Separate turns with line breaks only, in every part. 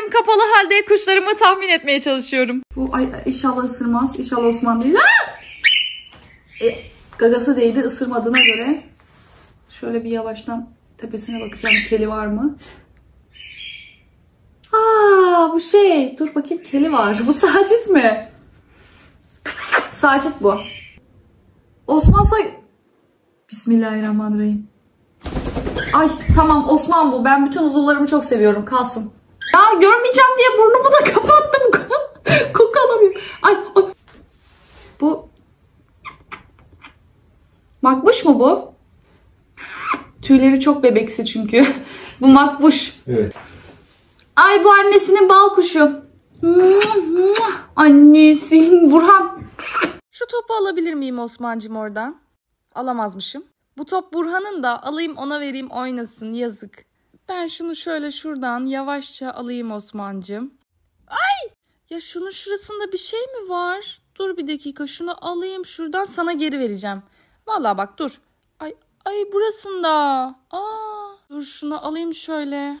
Gözlerim kapalı halde kuşlarımı tahmin etmeye çalışıyorum. Bu ay, inşallah ısırmaz. İnşallah Osman değil. e, gagası değdi ısırmadığına göre. Şöyle bir yavaştan tepesine bakacağım. Keli var mı? Aa bu şey. Dur bakayım keli var. Bu Sacit mi? Sacit bu. Osman say... Bismillahirrahmanirrahim. Ay tamam Osman bu. Ben bütün uzuvlarımı çok seviyorum. Kalsın. Ya görmeyeceğim diye burnumu da kapattım. Koku alamıyorum. Ay, ay. Bu makbuş mu bu? Tüyleri çok bebeksi çünkü. bu makbuş. Evet. Ay bu annesinin bal kuşu. Annesin Burhan. Şu topu alabilir miyim Osman'cım oradan? Alamazmışım. Bu top Burhan'ın da alayım ona vereyim oynasın yazık. Ben şunu şöyle şuradan yavaşça alayım Osman'cığım. Ay! Ya şunun şurasında bir şey mi var? Dur bir dakika şunu alayım şuradan sana geri vereceğim. Vallahi bak dur. Ay ay burasında. Aa, dur şunu alayım şöyle.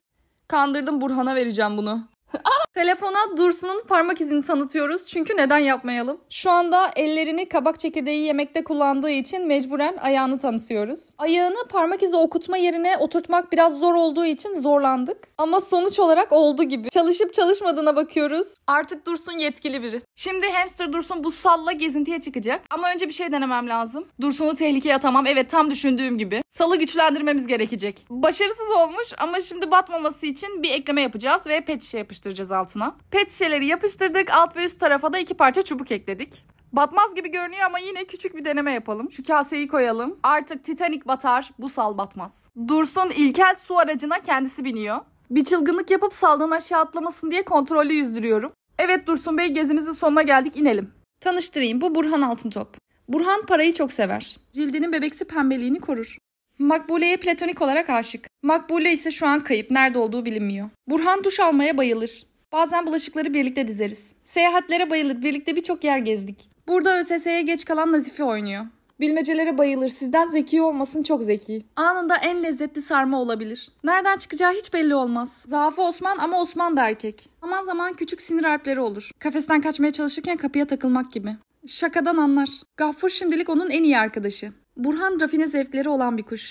Kandırdım Burhan'a vereceğim bunu. Aa! Telefona Dursun'un parmak izini tanıtıyoruz çünkü neden yapmayalım? Şu anda ellerini kabak çekirdeği yemekte kullandığı için mecburen ayağını tanıtıyoruz. Ayağını parmak izi okutma yerine oturtmak biraz zor olduğu için zorlandık. Ama sonuç olarak oldu gibi. Çalışıp çalışmadığına bakıyoruz. Artık Dursun yetkili biri. Şimdi hamster Dursun bu salla gezintiye çıkacak. Ama önce bir şey denemem lazım. Dursun'u tehlikeye atamam. Evet tam düşündüğüm gibi. Salı güçlendirmemiz gerekecek. Başarısız olmuş ama şimdi batmaması için bir ekleme yapacağız ve pet şişe yapıştıracağız altına. Pet şişeleri yapıştırdık. Alt ve üst tarafa da iki parça çubuk ekledik. Batmaz gibi görünüyor ama yine küçük bir deneme yapalım. Şu kaseyi koyalım. Artık Titanic batar, bu sal batmaz. Dursun ilkel su aracına kendisi biniyor. Bir çılgınlık yapıp saldan aşağı atlamasın diye kontrollü yüzdürüyorum. Evet Dursun Bey gezimizin sonuna geldik inelim. Tanıştırayım bu Burhan Altıntop. Burhan parayı çok sever. Cildinin bebeksi pembeliğini korur. Makbule'ye platonik olarak aşık. Makbule ise şu an kayıp, nerede olduğu bilinmiyor. Burhan duş almaya bayılır. Bazen bulaşıkları birlikte dizeriz. Seyahatlere bayılır, birlikte birçok yer gezdik. Burada ÖSS'ye geç kalan Nazifi oynuyor. Bilmecelere bayılır, sizden zeki olmasın çok zeki. Anında en lezzetli sarma olabilir. Nereden çıkacağı hiç belli olmaz. Zaafı Osman ama Osman da erkek. Zaman zaman küçük sinir harpleri olur. Kafesten kaçmaya çalışırken kapıya takılmak gibi. Şakadan anlar. Gaffur şimdilik onun en iyi arkadaşı. Burhan rafine zevkleri olan bir kuş.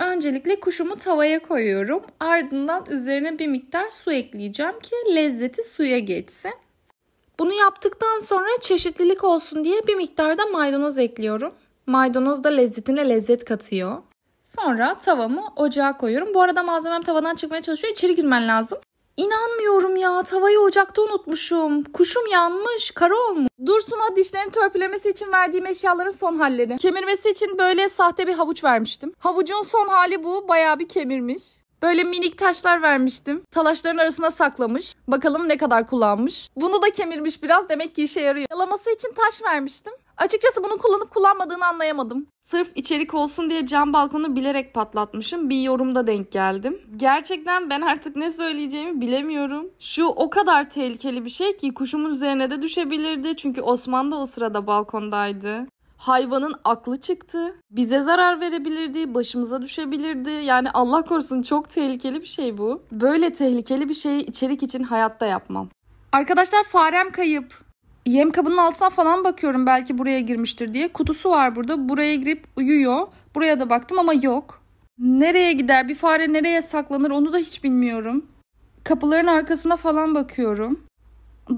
Öncelikle kuşumu tavaya koyuyorum. Ardından üzerine bir miktar su ekleyeceğim ki lezzeti suya geçsin. Bunu yaptıktan sonra çeşitlilik olsun diye bir miktar da maydanoz ekliyorum. Maydanoz da lezzetine lezzet katıyor. Sonra tavamı ocağa koyuyorum. Bu arada malzemem tavadan çıkmaya çalışıyor. İçeri girmen lazım. İnanmıyorum ya tavayı ocakta unutmuşum. Kuşum yanmış kara olmuş. Dursun'a dişlerini törpülemesi için verdiğim eşyaların son halleri. Kemirmesi için böyle sahte bir havuç vermiştim. Havucun son hali bu bayağı bir kemirmiş. Böyle minik taşlar vermiştim. Talaşların arasına saklamış. Bakalım ne kadar kullanmış. Bunu da kemirmiş biraz demek ki işe yarıyor. Yalaması için taş vermiştim. Açıkçası bunu kullanıp kullanmadığını anlayamadım. Sırf içerik olsun diye cam balkonu bilerek patlatmışım. Bir yorumda denk geldim. Gerçekten ben artık ne söyleyeceğimi bilemiyorum. Şu o kadar tehlikeli bir şey ki kuşumun üzerine de düşebilirdi. Çünkü Osman da o sırada balkondaydı hayvanın aklı çıktı. Bize zarar verebilirdi, başımıza düşebilirdi. Yani Allah korusun çok tehlikeli bir şey bu. Böyle tehlikeli bir şeyi içerik için hayatta yapmam. Arkadaşlar farem kayıp yem kabının altına falan bakıyorum belki buraya girmiştir diye. Kutusu var burada. Buraya girip uyuyor. Buraya da baktım ama yok. Nereye gider? Bir fare nereye saklanır? Onu da hiç bilmiyorum. Kapıların arkasına falan bakıyorum.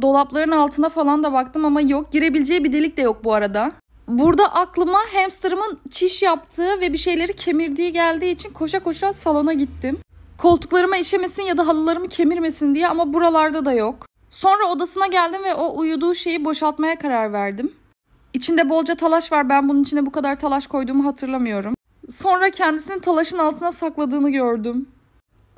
Dolapların altına falan da baktım ama yok. Girebileceği bir delik de yok bu arada. Burada aklıma hamsterımın çiş yaptığı ve bir şeyleri kemirdiği geldiği için koşa koşa salona gittim. Koltuklarıma işemesin ya da halılarımı kemirmesin diye ama buralarda da yok. Sonra odasına geldim ve o uyuduğu şeyi boşaltmaya karar verdim. İçinde bolca talaş var. Ben bunun içine bu kadar talaş koyduğumu hatırlamıyorum. Sonra kendisini talaşın altına sakladığını gördüm.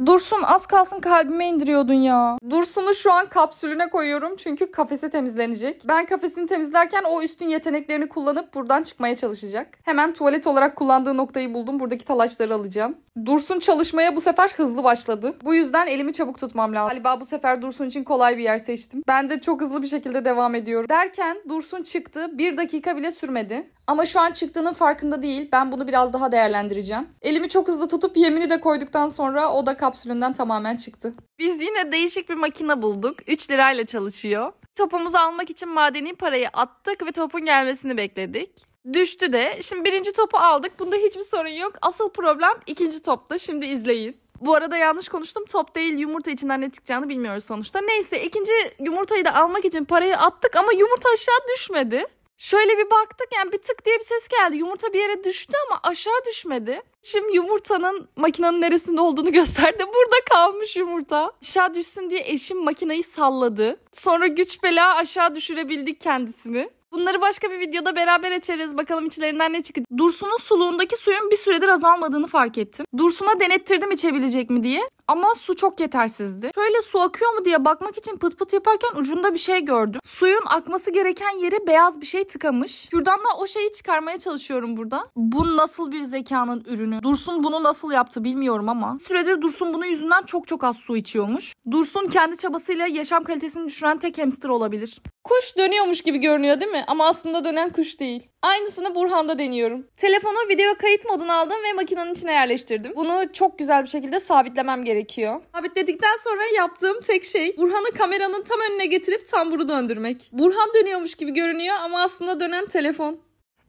Dursun az kalsın kalbime indiriyordun ya. Dursun'u şu an kapsülüne koyuyorum çünkü kafesi temizlenecek. Ben kafesini temizlerken o üstün yeteneklerini kullanıp buradan çıkmaya çalışacak. Hemen tuvalet olarak kullandığı noktayı buldum. Buradaki talaşları alacağım. Dursun çalışmaya bu sefer hızlı başladı. Bu yüzden elimi çabuk tutmam lazım. Galiba bu sefer Dursun için kolay bir yer seçtim. Ben de çok hızlı bir şekilde devam ediyorum. Derken Dursun çıktı. Bir dakika bile sürmedi. Ama şu an çıktığının farkında değil. Ben bunu biraz daha değerlendireceğim. Elimi çok hızlı tutup yemini de koyduktan sonra o da kapsülünden tamamen çıktı. Biz yine değişik bir makine bulduk. 3 lirayla çalışıyor. Topumuzu almak için madeni parayı attık ve topun gelmesini bekledik. Düştü de. Şimdi birinci topu aldık. Bunda hiçbir sorun yok. Asıl problem ikinci topta. Şimdi izleyin. Bu arada yanlış konuştum. Top değil yumurta içinden ne çıkacağını bilmiyoruz sonuçta. Neyse ikinci yumurtayı da almak için parayı attık ama yumurta aşağı düşmedi. Şöyle bir baktık yani bir tık diye bir ses geldi. Yumurta bir yere düştü ama aşağı düşmedi. Şimdi yumurtanın makinenin neresinde olduğunu gösterdi. Burada kalmış yumurta. Aşağı düşsün diye eşim makineyi salladı. Sonra güç bela aşağı düşürebildik kendisini. Bunları başka bir videoda beraber açarız. Bakalım içlerinden ne çıkacak. Dursun'un suluğundaki suyun bir süredir azalmadığını fark ettim. Dursun'a denettirdim içebilecek mi diye. Ama su çok yetersizdi. Şöyle su akıyor mu diye bakmak için pıt pıt yaparken ucunda bir şey gördüm. Suyun akması gereken yere beyaz bir şey tıkamış. Kürdanla o şeyi çıkarmaya çalışıyorum burada. Bu nasıl bir zekanın ürünü? Dursun bunu nasıl yaptı bilmiyorum ama. Bir süredir Dursun bunun yüzünden çok çok az su içiyormuş. Dursun kendi çabasıyla yaşam kalitesini düşüren tek hamster olabilir. Kuş dönüyormuş gibi görünüyor değil mi? Ama aslında dönen kuş değil. Aynısını Burhan'da deniyorum. Telefonu video kayıt moduna aldım ve makinenin içine yerleştirdim. Bunu çok güzel bir şekilde sabitlemem gerekiyor. Sabitledikten sonra yaptığım tek şey Burhan'ı kameranın tam önüne getirip tamburu döndürmek. Burhan dönüyormuş gibi görünüyor ama aslında dönen telefon.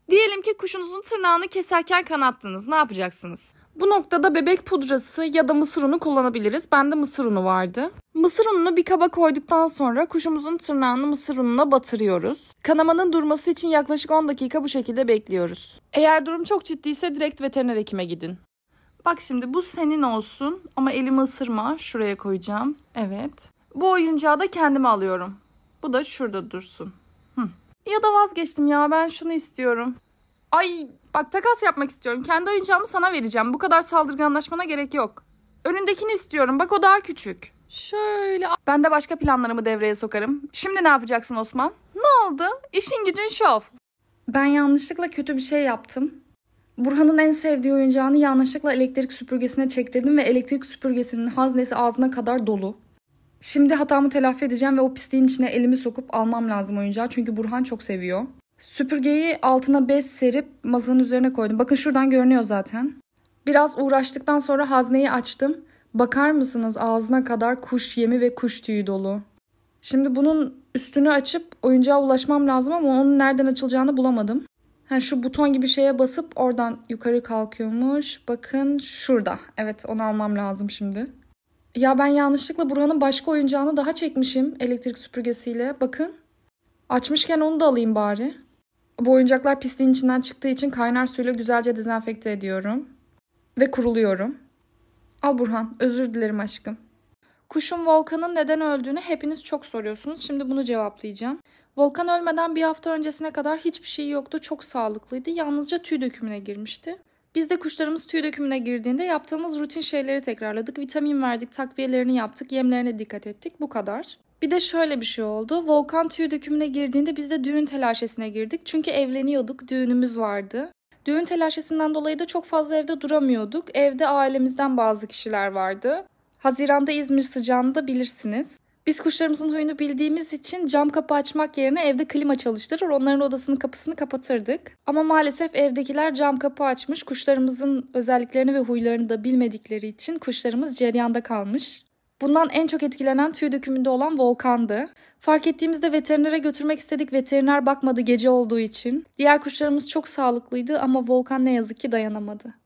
Diyelim ki kuşunuzun tırnağını keserken kanattınız. Ne yapacaksınız? Bu noktada bebek pudrası ya da mısır unu kullanabiliriz. Bende mısır unu vardı. Mısır ununu bir kaba koyduktan sonra kuşumuzun tırnağını mısır ununa batırıyoruz. Kanamanın durması için yaklaşık 10 dakika bu şekilde bekliyoruz. Eğer durum çok ciddiyse direkt veteriner hekime gidin. Bak şimdi bu senin olsun ama elimi ısırma. Şuraya koyacağım. Evet. Bu oyuncağı da kendime alıyorum. Bu da şurada dursun. Hı. Ya da vazgeçtim ya ben şunu istiyorum. Ay bak takas yapmak istiyorum. Kendi oyuncağımı sana vereceğim. Bu kadar saldırganlaşmana gerek yok. Önündekini istiyorum. Bak o daha küçük. Şöyle. Ben de başka planlarımı devreye sokarım. Şimdi ne yapacaksın Osman? Ne oldu? İşin gücün şov. Ben yanlışlıkla kötü bir şey yaptım. Burhan'ın en sevdiği oyuncağını yanlışlıkla elektrik süpürgesine çektirdim ve elektrik süpürgesinin haznesi ağzına kadar dolu. Şimdi hatamı telafi edeceğim ve o pisliğin içine elimi sokup almam lazım oyuncağı çünkü Burhan çok seviyor. Süpürgeyi altına bez serip masanın üzerine koydum. Bakın şuradan görünüyor zaten. Biraz uğraştıktan sonra hazneyi açtım Bakar mısınız ağzına kadar kuş yemi ve kuş tüyü dolu. Şimdi bunun üstünü açıp oyuncağa ulaşmam lazım ama onun nereden açılacağını bulamadım. Ha, şu buton gibi şeye basıp oradan yukarı kalkıyormuş. Bakın şurada. Evet onu almam lazım şimdi. Ya ben yanlışlıkla Burhan'ın başka oyuncağını daha çekmişim elektrik süpürgesiyle. Bakın. Açmışken onu da alayım bari. Bu oyuncaklar pisliğin içinden çıktığı için kaynar suyla güzelce dezenfekte ediyorum. Ve kuruluyorum. Al Burhan, özür dilerim aşkım. Kuşum Volkan'ın neden öldüğünü hepiniz çok soruyorsunuz. Şimdi bunu cevaplayacağım. Volkan ölmeden bir hafta öncesine kadar hiçbir şey yoktu. Çok sağlıklıydı. Yalnızca tüy dökümüne girmişti. Biz de kuşlarımız tüy dökümüne girdiğinde yaptığımız rutin şeyleri tekrarladık. Vitamin verdik, takviyelerini yaptık, yemlerine dikkat ettik. Bu kadar. Bir de şöyle bir şey oldu. Volkan tüy dökümüne girdiğinde biz de düğün telaşesine girdik. Çünkü evleniyorduk, düğünümüz vardı. Düğün telaşesinden dolayı da çok fazla evde duramıyorduk. Evde ailemizden bazı kişiler vardı. Haziranda İzmir sıcağını da bilirsiniz. Biz kuşlarımızın huyunu bildiğimiz için cam kapı açmak yerine evde klima çalıştırır, onların odasının kapısını kapatırdık. Ama maalesef evdekiler cam kapı açmış, kuşlarımızın özelliklerini ve huylarını da bilmedikleri için kuşlarımız ceryanda kalmış. Bundan en çok etkilenen tüy dökümünde olan Volkan'dı. Fark ettiğimizde veterinere götürmek istedik veteriner bakmadı gece olduğu için. Diğer kuşlarımız çok sağlıklıydı ama Volkan ne yazık ki dayanamadı.